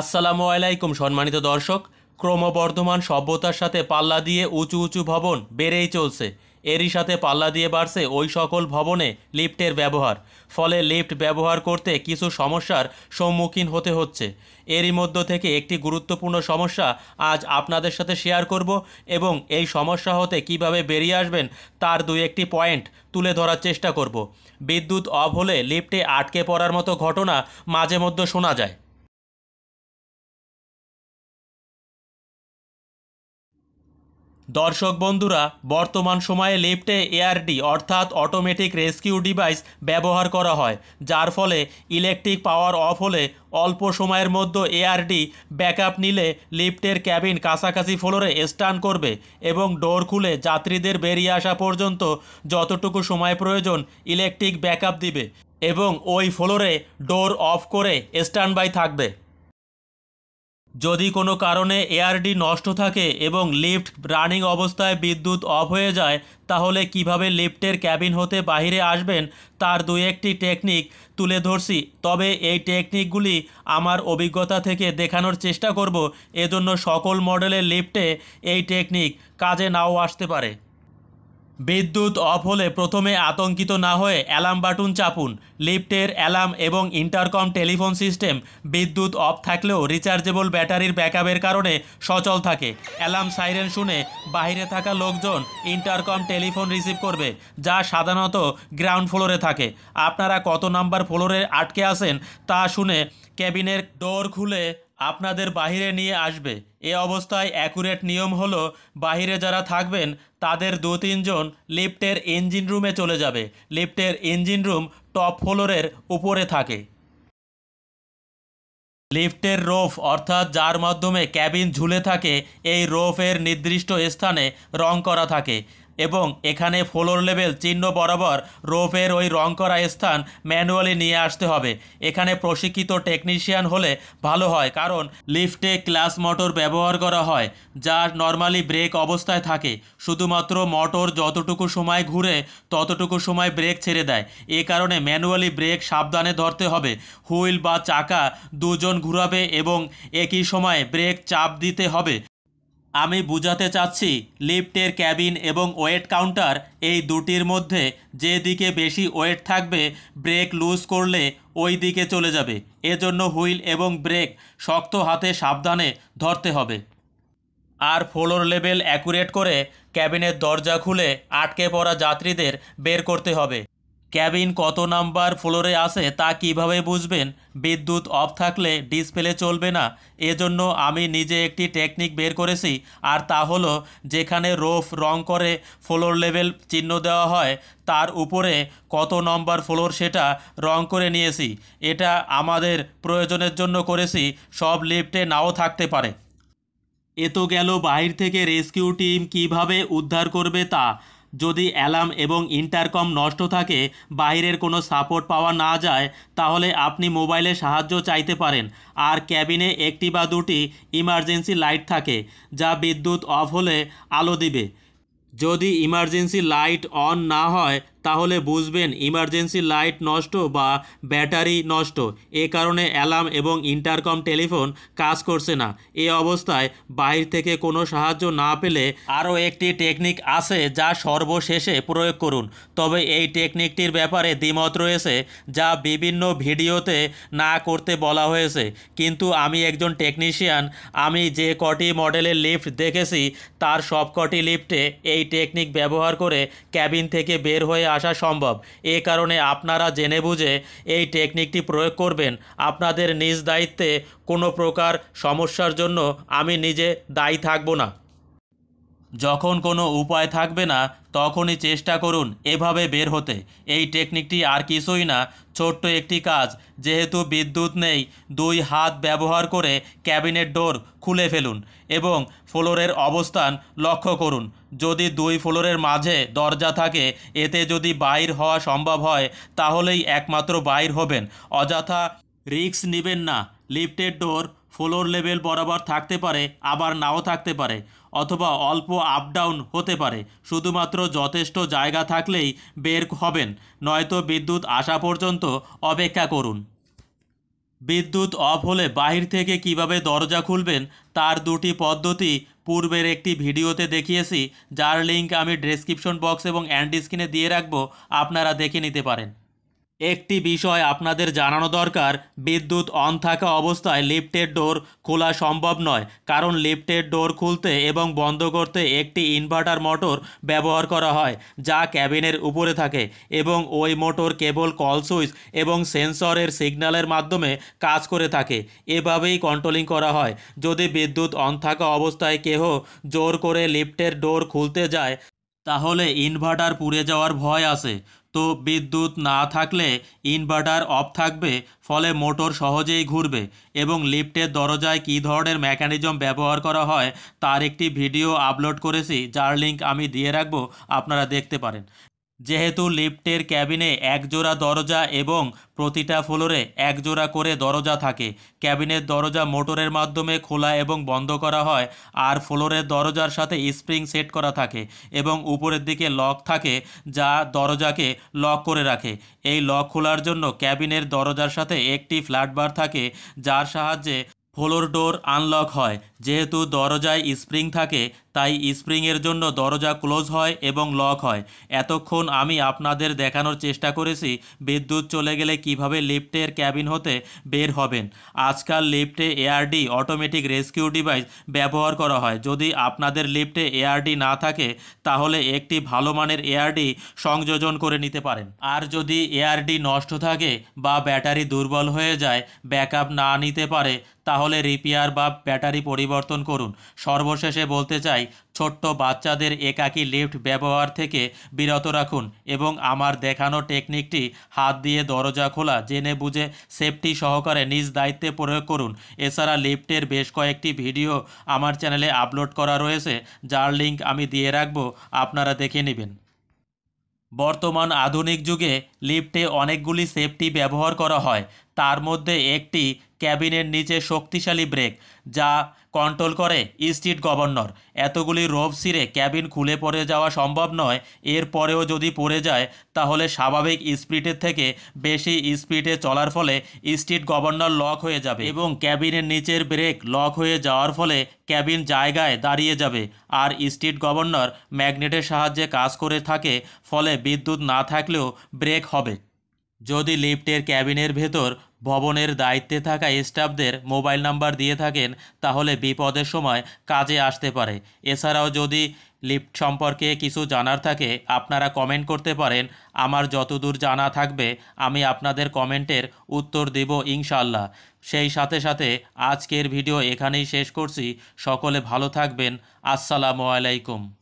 আসসালামু আলাইকুম সম্মানিত দর্শক ক্রমবর্ধমান সভ্যতার সাথে পাল্লা দিয়ে উঁচু উঁচু ভবন বেড়েই চলছে এরই সাথে পাল্লা দিয়ে বাড়ছে ওই সকল ভবনে লিফটের ব্যবহার ফলে লিফট ব্যবহার করতে কিছু সমস্যার সম্মুখীন হতে হচ্ছে এরই মধ্য থেকে একটি গুরুত্বপূর্ণ সমস্যা আজ আপনাদের সাথে শেয়ার করব এবং এই সমস্যা হতে কিভাবে বেরিয়ে আসবেন তার দুই একটি পয়েন্ট তুলে ধরার চেষ্টা করব বিদ্যুৎ অফ হলে লিফটে আটকে পড়ার মতো ঘটনা মাঝে মধ্যে শোনা যায় দর্শক বন্ধুরা বর্তমান সময়ে লিফটে এআরডি অর্থাৎ অটোমেটিক রেস্কিউ ডিভাইস ব্যবহার করা হয় যার ফলে ইলেকট্রিক পাওয়ার অফ হলে অল্প সময়ের মধ্যে এআরডি ব্যাকআপ নিলে লিফটের ক্যাবিন কাছাকাছি ফ্লোরে স্টার্ন করবে এবং ডোর খুলে যাত্রীদের বেরিয়ে আসা পর্যন্ত যতটুকু সময় প্রয়োজন ইলেকট্রিক ব্যাকআপ দিবে এবং ওই ফ্লোরে ডোর অফ করে স্ট্যান্ড বাই থাকবে যদি কোনো কারণে এআরডি নষ্ট থাকে এবং লিফট রানিং অবস্থায় বিদ্যুৎ অফ হয়ে যায় তাহলে কিভাবে লিফটের ক্যাবিন হতে বাহিরে আসবেন তার দু একটি টেকনিক তুলে ধরছি তবে এই টেকনিকগুলি আমার অভিজ্ঞতা থেকে দেখানোর চেষ্টা করব এজন্য সকল মডেলের লিফটে এই টেকনিক কাজে নাও আসতে পারে বিদ্যুৎ অফ হলে প্রথমে আতঙ্কিত না হয়ে অ্যালার্ম বাটন চাপুন লিফটের অ্যালার্ম এবং ইন্টারকম টেলিফোন সিস্টেম বিদ্যুৎ অফ থাকলেও রিচার্জেবল ব্যাটারির ব্যাকআপের কারণে সচল থাকে অ্যালার্ম সাইরেন শুনে বাহিরে থাকা লোকজন ইন্টারকম টেলিফোন রিসিভ করবে যা সাধারণত গ্রাউন্ড ফ্লোরে থাকে আপনারা কত নাম্বার ফ্লোরে আটকে আছেন তা শুনে ক্যাবিনের ডোর খুলে আপনাদের বাহিরে নিয়ে আসবে এ অবস্থায় অ্যাকুরেট নিয়ম হলো বাহিরে যারা থাকবেন তাদের দু তিনজন লিফ্টের ইঞ্জিন রুমে চলে যাবে লিফটের ইঞ্জিন রুম টপ ফ্লোরের উপরে থাকে লিফটের রোফ অর্থাৎ যার মাধ্যমে ক্যাবিন ঝুলে থাকে এই রোফের নির্দিষ্ট স্থানে রং করা থাকে এবং এখানে ফ্লোর লেভেল চিহ্ন বরাবর রোভের ওই রং করা স্থান ম্যানুয়ালি নিয়ে আসতে হবে এখানে প্রশিক্ষিত টেকনিশিয়ান হলে ভালো হয় কারণ লিফটে ক্লাস মোটর ব্যবহার করা হয় যা নর্মালি ব্রেক অবস্থায় থাকে শুধুমাত্র মোটর যতটুকু সময় ঘুরে ততটুকু সময় ব্রেক ছেড়ে দেয় এ কারণে ম্যানুয়ালি ব্রেক সাবধানে ধরতে হবে হুইল বা চাকা দুজন ঘুরাবে এবং একই সময়ে ব্রেক চাপ দিতে হবে আমি বুঝাতে চাচ্ছি লিফটের ক্যাবিন এবং ওয়েট কাউন্টার এই দুটির মধ্যে যে দিকে বেশি ওয়েট থাকবে ব্রেক লুজ করলে ওই দিকে চলে যাবে এজন্য হুইল এবং ব্রেক শক্ত হাতে সাবধানে ধরতে হবে আর ফ্লোর লেভেল অ্যাকুরেট করে ক্যাবিনের দরজা খুলে আটকে পড়া যাত্রীদের বের করতে হবে ক্যাবিন কত নাম্বার ফ্লোরে আসে তা কিভাবে বুঝবেন বিদ্যুৎ অফ থাকলে ডিসপ্লে চলবে না এজন্য আমি নিজে একটি টেকনিক বের করেছি আর তা হলো যেখানে রোফ রং করে ফ্লোর লেভেল চিহ্ন দেওয়া হয় তার উপরে কত নম্বর ফ্লোর সেটা রং করে নিয়েছি এটা আমাদের প্রয়োজনের জন্য করেছি সব লিফটে নাও থাকতে পারে এ তো গেল বাহির থেকে রেস্কিউ টিম কিভাবে উদ্ধার করবে তা যদি অ্যালার্ম এবং ইন্টারকম নষ্ট থাকে বাইরের কোনো সাপোর্ট পাওয়া না যায় তাহলে আপনি মোবাইলে সাহায্য চাইতে পারেন আর ক্যাবিনে একটি বা দুটি ইমার্জেন্সি লাইট থাকে যা বিদ্যুৎ অফ হলে আলো দিবে যদি ইমার্জেন্সি লাইট অন না হয় তাহলে বুঝবেন ইমার্জেন্সি লাইট নষ্ট বা ব্যাটারি নষ্ট এ কারণে অ্যালার্ম এবং ইন্টারকম টেলিফোন কাজ করছে না এ অবস্থায় বাহির থেকে কোনো সাহায্য না পেলে আরও একটি টেকনিক আছে যা সর্বশেষে প্রয়োগ করুন তবে এই টেকনিকটির ব্যাপারে দ্বিমত রয়েছে যা বিভিন্ন ভিডিওতে না করতে বলা হয়েছে কিন্তু আমি একজন টেকনিশিয়ান আমি যে কটি মডেলের লিফট দেখেছি তার সবকটি লিফটে এই টেকনিক ব্যবহার করে ক্যাবিন থেকে বের হয়ে আসা সম্ভব এ কারণে আপনারা জেনে বুঝে এই টেকনিকটি প্রয়োগ করবেন আপনাদের নিজ দায়িত্বে কোনো প্রকার সমস্যার জন্য আমি নিজে দায়ী থাকব না যখন কোনো উপায় থাকবে না তখনই চেষ্টা করুন এভাবে বের হতে এই টেকনিকটি আর কিছুই না ছোট্ট একটি কাজ যেহেতু বিদ্যুৎ নেই দুই হাত ব্যবহার করে ক্যাবিনেট ডোর খুলে ফেলুন এবং ফ্লোরের অবস্থান লক্ষ্য করুন যদি দুই ফ্লোরের মাঝে দরজা থাকে এতে যদি বাইর হওয়া সম্ভব হয় তাহলেই একমাত্র বাইর হবেন অযথা রিক্স নেবেন না লিফটের ডোর ফ্লোর লেভেল বরাবর থাকতে পারে আবার নাও থাকতে পারে অথবা অল্প আপ ডাউন হতে পারে শুধুমাত্র যথেষ্ট জায়গা থাকলেই বের হবেন নয়তো বিদ্যুৎ আসা পর্যন্ত অপেক্ষা করুন বিদ্যুৎ অফ হলে বাহির থেকে কিভাবে দরজা খুলবেন তার দুটি পদ্ধতি পূর্বের একটি ভিডিওতে দেখিয়েছি যার লিঙ্ক আমি ডেসক্রিপশন বক্স এবং অ্যান্ড স্ক্রিনে দিয়ে রাখবো আপনারা দেখে নিতে পারেন একটি বিষয় আপনাদের জানানো দরকার বিদ্যুৎ অন থাকা অবস্থায় লিফটের ডোর খোলা সম্ভব নয় কারণ লিফটের ডোর খুলতে এবং বন্ধ করতে একটি ইনভার্টার মোটর ব্যবহার করা হয় যা ক্যাবিনের উপরে থাকে এবং ওই মোটর কেবল কল সুইচ এবং সেন্সরের সিগন্যালের মাধ্যমে কাজ করে থাকে এভাবেই কন্ট্রোলিং করা হয় যদি বিদ্যুৎ অন থাকা অবস্থায় কেহ জোর করে লিফটের ডোর খুলতে যায় তাহলে ইনভার্টার পুড়ে যাওয়ার ভয় আছে তো বিদ্যুৎ না থাকলে ইনভার্টার অফ থাকবে ফলে মোটর সহজেই ঘুরবে এবং লিফটের দরজায় কী ধরনের মেকানিজম ব্যবহার করা হয় তার একটি ভিডিও আপলোড করেছি যার লিঙ্ক আমি দিয়ে রাখবো আপনারা দেখতে পারেন যেহেতু লিফটের ক্যাবিনে একজোড়া দরজা এবং প্রতিটা ফ্লোরে একজোড়া করে দরজা থাকে ক্যাবিনের দরজা মোটরের মাধ্যমে খোলা এবং বন্ধ করা হয় আর ফ্লোরের দরজার সাথে স্প্রিং সেট করা থাকে এবং উপরের দিকে লক থাকে যা দরজাকে লক করে রাখে এই লক খোলার জন্য ক্যাবিনের দরজার সাথে একটি ফ্ল্যাট বার থাকে যার সাহায্যে ফ্লোর ডোর আনলক হয় যেহেতু দরজায় স্প্রিং থাকে তাই স্প্রিংয়ের জন্য দরজা ক্লোজ হয় এবং লক হয় এতক্ষণ আমি আপনাদের দেখানোর চেষ্টা করেছি বিদ্যুৎ চলে গেলে কিভাবে লিফটের ক্যাবিন হতে বের হবেন আজকাল লিফটে এআরডি অটোমেটিক রেস্কিউ ডিভাইস ব্যবহার করা হয় যদি আপনাদের লিফটে এআরডি না থাকে তাহলে একটি ভালো মানের এআরডি সংযোজন করে নিতে পারেন আর যদি এআরডি নষ্ট থাকে বা ব্যাটারি দুর্বল হয়ে যায় ব্যাকআপ না নিতে পারে তাহলে রিপেয়ার বা ব্যাটারি পরিবর্তন করুন সর্বশেষে বলতে চাই ছোট্ট বাচ্চাদের একাকী লিফট ব্যবহার থেকে বিরত রাখুন এবং আমার দেখানো টেকনিকটি হাত দিয়ে দরজা খোলা জেনে বুঝে সেফটি সহকারে নিজ দায়িত্বে প্রয়োগ করুন এছাড়া লিফটের বেশ কয়েকটি ভিডিও আমার চ্যানেলে আপলোড করা রয়েছে যার লিঙ্ক আমি দিয়ে রাখবো আপনারা দেখে নেবেন বর্তমান আধুনিক যুগে লিফটে অনেকগুলি সেফটি ব্যবহার করা হয় তার মধ্যে একটি ক্যাবিনের নিচে শক্তিশালী ব্রেক যা কন্ট্রোল করে স্ট্রিট গভর্নর এতগুলি রোভ সিরে ক্যাবিন খুলে পড়ে যাওয়া সম্ভব নয় এর পরেও যদি পড়ে যায় তাহলে স্বাভাবিক স্পিডের থেকে বেশি স্পিডে চলার ফলে স্ট্রিট গভর্নর লক হয়ে যাবে এবং ক্যাবিনের নিচের ব্রেক লক হয়ে যাওয়ার ফলে ক্যাবিন জায়গায় দাঁড়িয়ে যাবে আর স্ট্রিট গভর্নর ম্যাগনেটের সাহায্যে কাজ করে থাকে ফলে বিদ্যুৎ না থাকলেও ব্রেক হবে যদি লিফটের ক্যাবিনের ভেতর ভবনের দায়িত্বে থাকা স্টাফদের মোবাইল নাম্বার দিয়ে থাকেন তাহলে বিপদের সময় কাজে আসতে পারে এছাড়াও যদি লিফট সম্পর্কে কিছু জানার থাকে আপনারা কমেন্ট করতে পারেন আমার যতদূর জানা থাকবে আমি আপনাদের কমেন্টের উত্তর দেব ইনশাল্লাহ সেই সাথে সাথে আজকের ভিডিও এখানেই শেষ করছি সকলে ভালো থাকবেন আসসালামু আলাইকুম